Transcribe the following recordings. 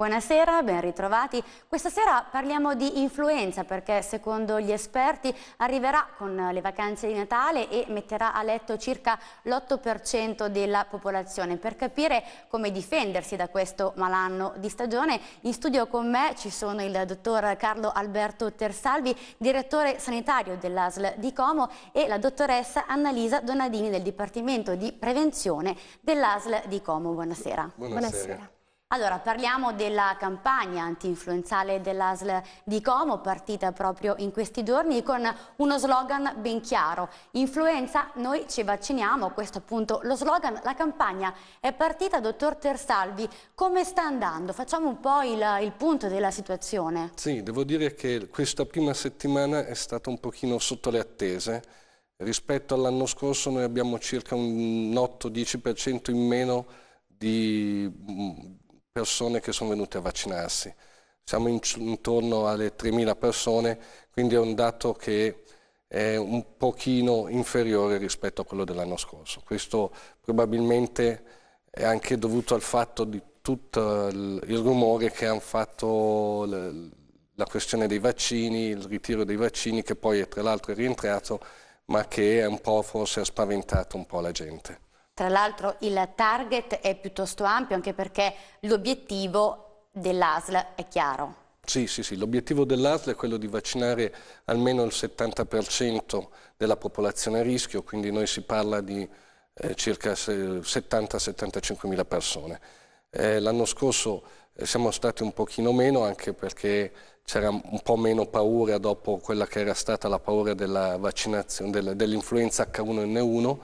Buonasera, ben ritrovati. Questa sera parliamo di influenza perché secondo gli esperti arriverà con le vacanze di Natale e metterà a letto circa l'8% della popolazione. Per capire come difendersi da questo malanno di stagione, in studio con me ci sono il dottor Carlo Alberto Tersalvi, direttore sanitario dell'ASL di Como e la dottoressa Annalisa Donadini del Dipartimento di Prevenzione dell'ASL di Como. Buonasera. Buonasera. Buonasera. Allora, parliamo della campagna anti-influenzale dell'ASL di Como, partita proprio in questi giorni con uno slogan ben chiaro. Influenza, noi ci vacciniamo, questo appunto lo slogan. La campagna è partita, dottor Tersalvi, come sta andando? Facciamo un po' il, il punto della situazione. Sì, devo dire che questa prima settimana è stata un pochino sotto le attese. Rispetto all'anno scorso noi abbiamo circa un 8-10% in meno di persone che sono venute a vaccinarsi. Siamo in, intorno alle 3.000 persone, quindi è un dato che è un pochino inferiore rispetto a quello dell'anno scorso. Questo probabilmente è anche dovuto al fatto di tutto il, il rumore che hanno fatto le, la questione dei vaccini, il ritiro dei vaccini che poi è, tra l'altro è rientrato ma che un po' forse ha spaventato un po' la gente. Tra l'altro il target è piuttosto ampio anche perché l'obiettivo dell'ASL è chiaro. Sì, sì, sì. l'obiettivo dell'ASL è quello di vaccinare almeno il 70% della popolazione a rischio, quindi noi si parla di eh, circa 70-75 mila persone. Eh, L'anno scorso eh, siamo stati un pochino meno anche perché c'era un po' meno paura dopo quella che era stata la paura dell'influenza H1N1,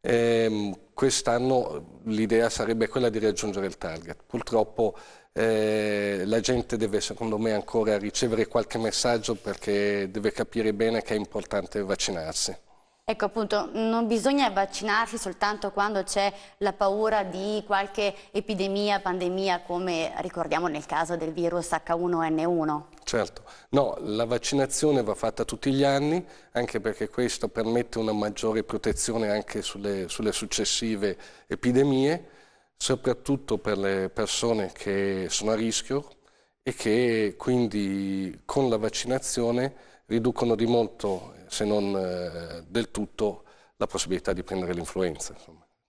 ehm, quest'anno l'idea sarebbe quella di raggiungere il target. Purtroppo eh, la gente deve secondo me ancora ricevere qualche messaggio perché deve capire bene che è importante vaccinarsi. Ecco appunto, non bisogna vaccinarsi soltanto quando c'è la paura di qualche epidemia, pandemia come ricordiamo nel caso del virus H1N1. Certo, no, la vaccinazione va fatta tutti gli anni anche perché questo permette una maggiore protezione anche sulle, sulle successive epidemie, soprattutto per le persone che sono a rischio e che quindi con la vaccinazione riducono di molto, se non eh, del tutto, la possibilità di prendere l'influenza.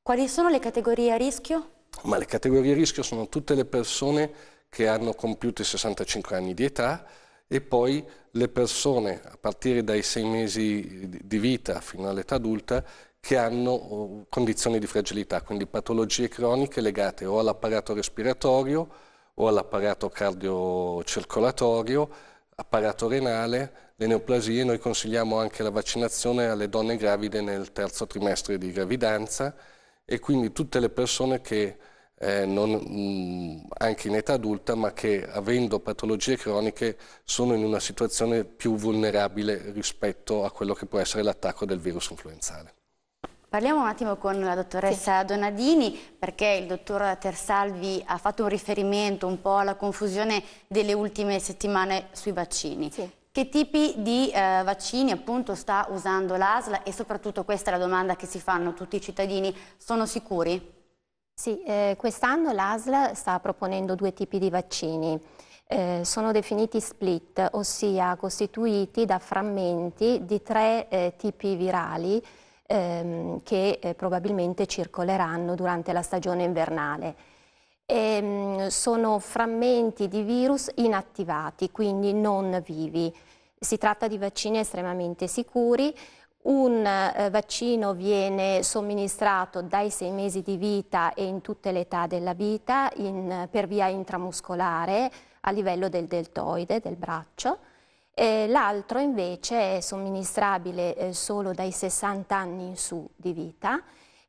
Quali sono le categorie a rischio? Ma le categorie a rischio sono tutte le persone che hanno compiuto i 65 anni di età e poi le persone a partire dai 6 mesi di vita fino all'età adulta che hanno oh, condizioni di fragilità, quindi patologie croniche legate o all'apparato respiratorio o all'apparato cardiocircolatorio apparato renale, le neoplasie, noi consigliamo anche la vaccinazione alle donne gravide nel terzo trimestre di gravidanza e quindi tutte le persone che eh, non, mh, mm, anche in età adulta, ma che avendo patologie croniche sono in una situazione più vulnerabile rispetto a quello che può essere l'attacco del virus influenzale. Parliamo un attimo con la dottoressa sì. Donadini perché il dottor Tersalvi ha fatto un riferimento un po' alla confusione delle ultime settimane sui vaccini. Sì. Che tipi di eh, vaccini appunto sta usando l'ASL e soprattutto questa è la domanda che si fanno tutti i cittadini, sono sicuri? Sì, eh, quest'anno l'ASL sta proponendo due tipi di vaccini. Eh, sono definiti split, ossia costituiti da frammenti di tre eh, tipi virali ehm, che eh, probabilmente circoleranno durante la stagione invernale. E, ehm, sono frammenti di virus inattivati, quindi non vivi. Si tratta di vaccini estremamente sicuri, un eh, vaccino viene somministrato dai sei mesi di vita e in tutte le età della vita in, per via intramuscolare a livello del deltoide, del braccio eh, l'altro invece è somministrabile eh, solo dai 60 anni in su di vita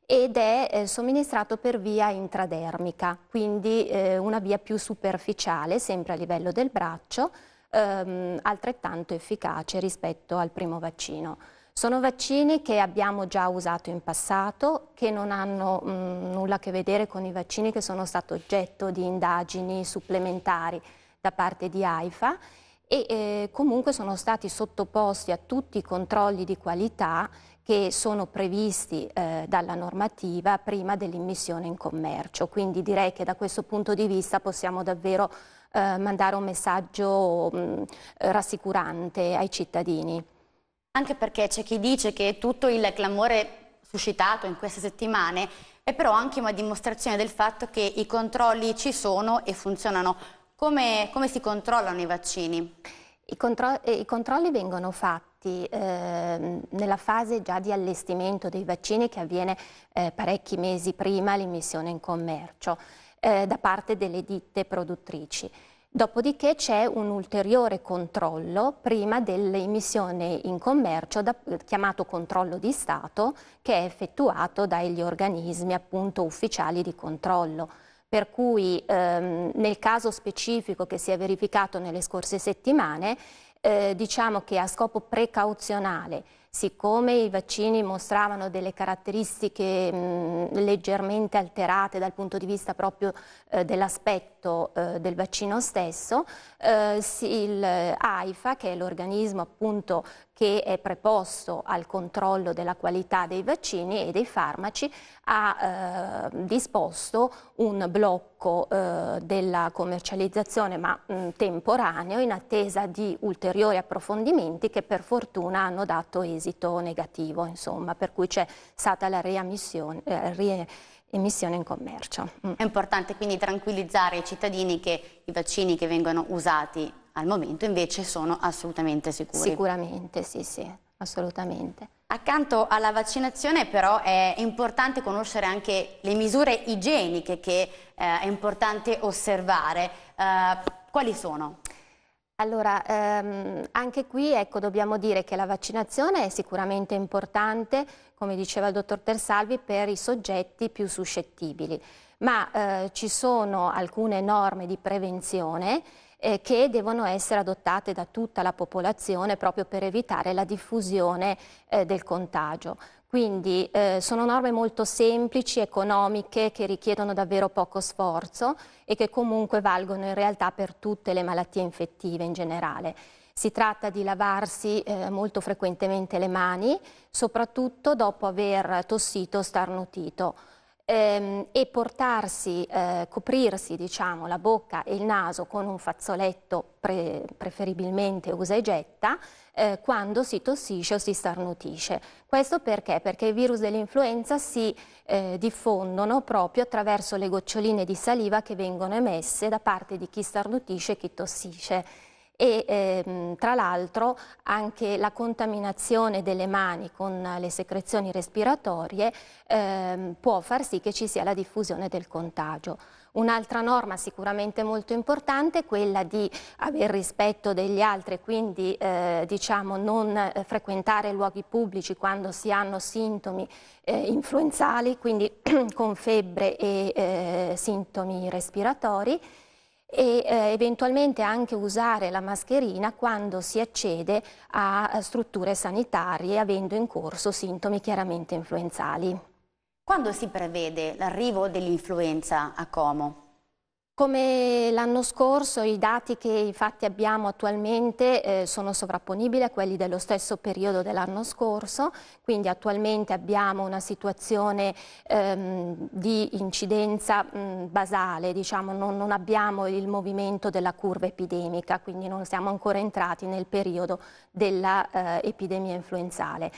ed è eh, somministrato per via intradermica, quindi eh, una via più superficiale, sempre a livello del braccio, ehm, altrettanto efficace rispetto al primo vaccino. Sono vaccini che abbiamo già usato in passato, che non hanno mh, mm, nulla a che vedere con i vaccini che sono stati oggetto di indagini supplementari da parte di AIFA e eh, comunque sono stati sottoposti a tutti i controlli di qualità che sono previsti eh, dalla normativa prima dell'immissione in commercio. Quindi direi che da questo punto di vista possiamo davvero eh, mandare un messaggio mh, mm, rassicurante ai cittadini. Anche perché c'è chi dice che tutto il clamore suscitato in queste settimane è però anche una dimostrazione del fatto che i controlli ci sono e funzionano. Come, come si controllano i vaccini? I, contro eh, I controlli vengono fatti ehm, nella fase già di allestimento dei vaccini che avviene eh, parecchi mesi prima l'immissione in commercio eh, da parte delle ditte produttrici. Dopodiché c'è un ulteriore controllo prima dell'immissione in commercio, da, chiamato controllo di Stato, che è effettuato dagli organismi appunto, ufficiali di controllo per cui ehm, nel caso specifico che si è verificato nelle scorse settimane, eh, diciamo che a scopo precauzionale siccome i vaccini mostravano delle caratteristiche mh, mm, leggermente alterate dal punto di vista proprio eh, dell'aspetto eh, del vaccino stesso, eh, il AIFA, che è l'organismo appunto che è preposto al controllo della qualità dei vaccini e dei farmaci, ha eh, disposto un blocco eh, della commercializzazione, ma mh, mm, temporaneo, in attesa di ulteriori approfondimenti che per fortuna hanno dato esito esito negativo, insomma, per cui c'è stata la riammissione. Eh, rie emissione in commercio. Mm. È importante quindi tranquillizzare i cittadini che i vaccini che vengono usati al momento invece sono assolutamente sicuri. Sicuramente, sì, sì, assolutamente. Accanto alla vaccinazione però è importante conoscere anche le misure igieniche che eh, è importante osservare. Eh, quali sono? Allora, ehm, anche qui ecco, dobbiamo dire che la vaccinazione è sicuramente importante, come diceva il dottor Tersalvi, per i soggetti più suscettibili, ma eh, ci sono alcune norme di prevenzione eh, che devono essere adottate da tutta la popolazione proprio per evitare la diffusione eh, del contagio. Quindi eh, sono norme molto semplici, economiche, che richiedono davvero poco sforzo e che comunque valgono in realtà per tutte le malattie infettive in generale. Si tratta di lavarsi eh, molto frequentemente le mani, soprattutto dopo aver tossito o starnutito ehm, e portarsi, eh, coprirsi diciamo, la bocca e il naso con un fazzoletto pre preferibilmente usa e getta eh, quando si tossisce o si starnutisce. Questo perché? Perché i virus dell'influenza si eh, diffondono proprio attraverso le goccioline di saliva che vengono emesse da parte di chi starnutisce e chi tossisce e ehm, tra l'altro anche la contaminazione delle mani con le secrezioni respiratorie ehm, può far sì che ci sia la diffusione del contagio. Un'altra norma sicuramente molto importante è quella di aver rispetto degli altri, quindi eh, diciamo non eh, frequentare luoghi pubblici quando si hanno sintomi eh, influenzali, quindi con febbre e eh, sintomi respiratori e eh, eventualmente anche usare la mascherina quando si accede a, a strutture sanitarie avendo in corso sintomi chiaramente influenzali. Quando si prevede l'arrivo dell'influenza a Como? Come l'anno scorso i dati che infatti abbiamo attualmente eh, sono sovrapponibili a quelli dello stesso periodo dell'anno scorso, quindi attualmente abbiamo una situazione ehm, di incidenza mh, basale, diciamo, non, non, abbiamo il movimento della curva epidemica, quindi non siamo ancora entrati nel periodo dell'epidemia eh, influenzale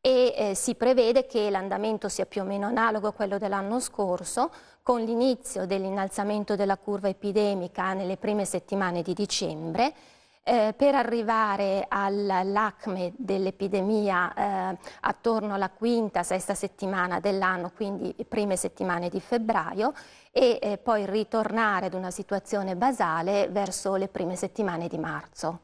e eh, si prevede che l'andamento sia più o meno analogo a quello dell'anno scorso, con l'inizio dell'innalzamento della curva epidemica nelle prime settimane di dicembre, eh, per arrivare all'acme dell'epidemia eh, attorno alla quinta, sesta settimana dell'anno, quindi prime settimane di febbraio, e eh, poi ritornare ad una situazione basale verso le prime settimane di marzo.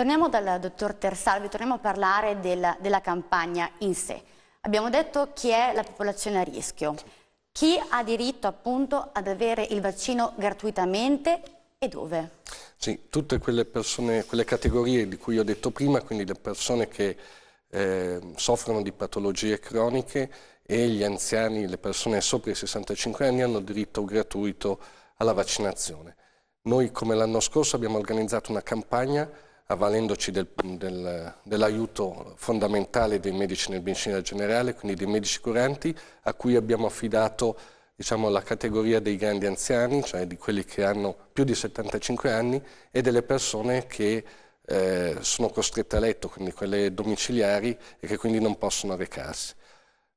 Torniamo dal dottor Tersalvi, torniamo a parlare della, della campagna in sé. Abbiamo detto chi è la popolazione a rischio, chi ha diritto appunto ad avere il vaccino gratuitamente e dove? Sì, tutte quelle, persone, quelle categorie di cui ho detto prima, quindi le persone che eh, soffrono di patologie croniche e gli anziani, le persone sopra i 65 anni hanno diritto gratuito alla vaccinazione. Noi come l'anno scorso abbiamo organizzato una campagna avvalendoci del, del, dell'aiuto fondamentale dei medici nel medicina generale, quindi dei medici curanti, a cui abbiamo affidato diciamo, la categoria dei grandi anziani, cioè di quelli che hanno più di 75 anni, e delle persone che eh, sono costrette a letto, quindi quelle domiciliari, e che quindi non possono recarsi.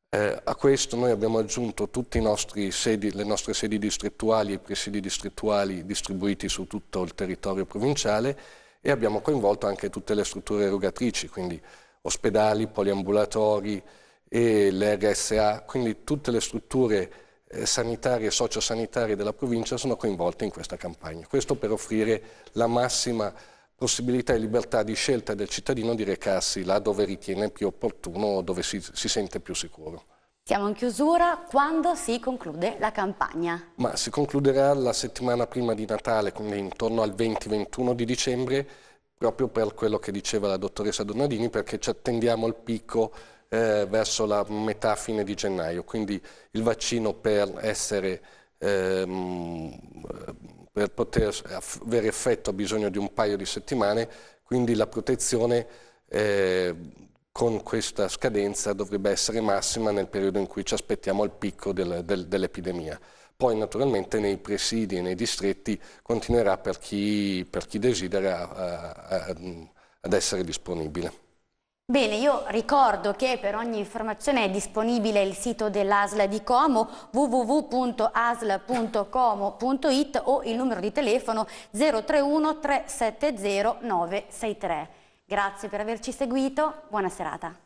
Eh, a questo noi abbiamo aggiunto tutte le nostre sedi distrettuali e presidi distrettuali distribuiti su tutto il territorio provinciale e abbiamo coinvolto anche tutte le strutture erogatrici, quindi ospedali, poliambulatori e le RSA, quindi tutte le strutture eh, sanitarie e sociosanitarie della provincia sono coinvolte in questa campagna. Questo per offrire la massima possibilità e libertà di scelta del cittadino di recarsi là dove ritiene più opportuno o dove si, si sente più sicuro. Siamo in chiusura, quando si conclude la campagna? Ma si concluderà la settimana prima di Natale, quindi intorno al 20-21 di dicembre, proprio per quello che diceva la dottoressa Donadini, perché ci attendiamo al picco eh, verso la metà fine di gennaio, quindi il vaccino per, essere, ehm, per poter avere effetto ha bisogno di un paio di settimane, quindi la protezione eh, con questa scadenza dovrebbe essere massima nel periodo in cui ci aspettiamo il picco del, del, dell'epidemia. Poi naturalmente nei presidi e nei distretti continuerà per chi, per chi desidera a, eh, a, eh, ad essere disponibile. Bene, io ricordo che per ogni informazione è disponibile il sito dell'ASL di Como www.asl.como.it o il numero di telefono 031 370 963. Grazie per averci seguito, buona serata.